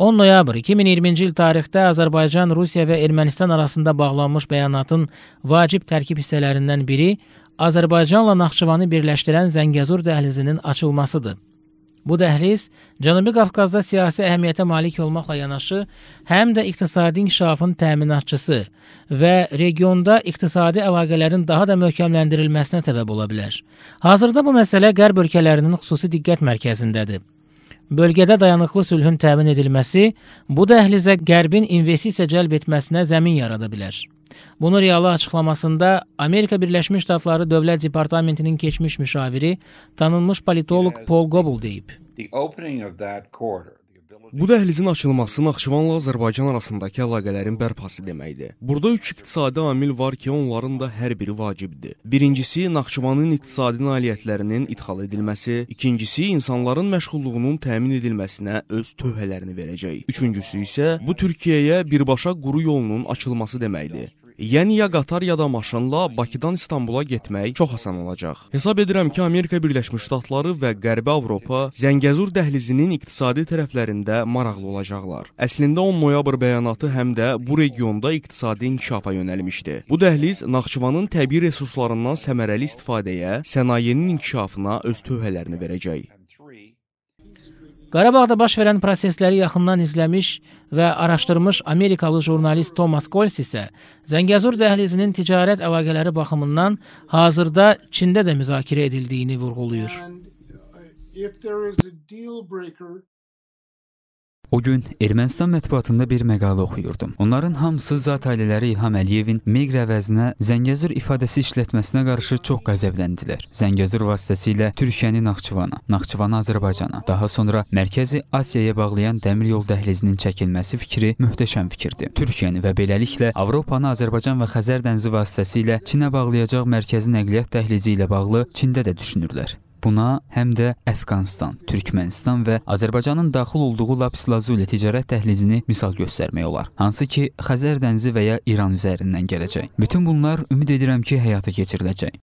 10 noyabr 2020-ci il tarixdə Azərbaycan, Rusiya və Ermənistan arasında bağlanmış bəyanatın vacib tərkib hissələrindən biri Azərbaycanla Naxçıvanı birləşdirən Zəngəzur dəhlizinin açılmasıdır. Bu dəhliz Cənubi Qafqazda siyasi əhəmiyyətə malik olmaqla yanaşı, həm də iqtisadi inkişafın təminatçısı və regionda iqtisadi əlaqələrin daha da möhkəmləndirilməsinə səbəb ola bilər. Hazırda bu məsələ Qərb ölkələrinin xüsusi diqqət mərkəzindədir. Bölgədə dayanıqlı sülhün təmin edilməsi bu dəhlizə Qərbin investisiya cəlb etməsinə zəmin yarada bilər. Bunu realı açıqlamasında Amerika Birləşmiş Ştatları Dövlət Departamentinin keçmiş müşaviri, tanınmış politoloq Paul Gobel deyib. The opening of that corridor Bu dəhlizin açılması Naxçıvanla Azərbaycan arasındakı əlaqələrin bərpası deməkdir. Burada üç iqtisadi amil var ki, onların da hər biri vacibdir. Birincisi Naxçıvanın iqtisadi nailiyyətlərinin idxal edilməsi, ikincisi insanların məşğulluğunun təmin edilməsinə öz töhfələrini verəcək. Üçüncüsü isə bu Türkiyəyə birbaşa quru yolunun açılması deməkdir. Yəni ya qatar ya da maşınla Bakıdan İstanbula getmək çox asan olacaq. Hesab edirəm ki, Amerika Birləşmiş Ştatları və Qərbi Avropa Zəngəzur dəhlizinin iqtisadi tərəflərində maraqlı olacaqlar. Əslində 10 noyabr bəyanatı həm də bu regionda iqtisadi inkişafa yönəlmişdi. Bu dəhliz Naxçıvanın təbii resurslarından səmərəli istifadəyə, sənayenin inkişafına öz töhfələrini verəcək. Qarabağda baş verən prosesləri yaxından izləmiş və araşdırmış Amerikalı jurnalist Thomas Coles isə Zəngəzur dəhlizinin ticarət əlaqələri baxımından hazırda Çində də müzakirə edildiyini vurğulayır. And uh, if there is a deal breaker O gün Ermənistan mətbuatında bir məqalə oxuyurdum. Onların hamısı zat ailələri İlham Əliyevin Meqr əvəzinə Zəngəzur ifadəsi işlətməsinə qarşı çox qəzəbləndilər. Zəngəzur vasitəsilə Türkiyəni Naxçıvana, Naxçıvanı Azərbaycana, daha sonra Mərkəzi Asiyaya bağlayan dəmir yol dəhlizinin çəkilməsi fikri möhtəşəm fikirdir. Türkiyəni və beləliklə Avropanı Azərbaycan və Xəzər dənizi vasitəsilə Çinə bağlayacaq mərkəzi nəqliyyat dəhlizi ilə bağlı Çində də düşünürlər. Buna həm də Əfqanıstan, Türkmənistan və Azərbaycanın daxil olduğu Lapis-Lazuli ticarət dəhlizini misal göstərmək olar, hansı ki, Xəzər dənizi və ya İran üzərindən gələcək. Bütün bunlar ümid edirəm ki, həyata keçiriləcək.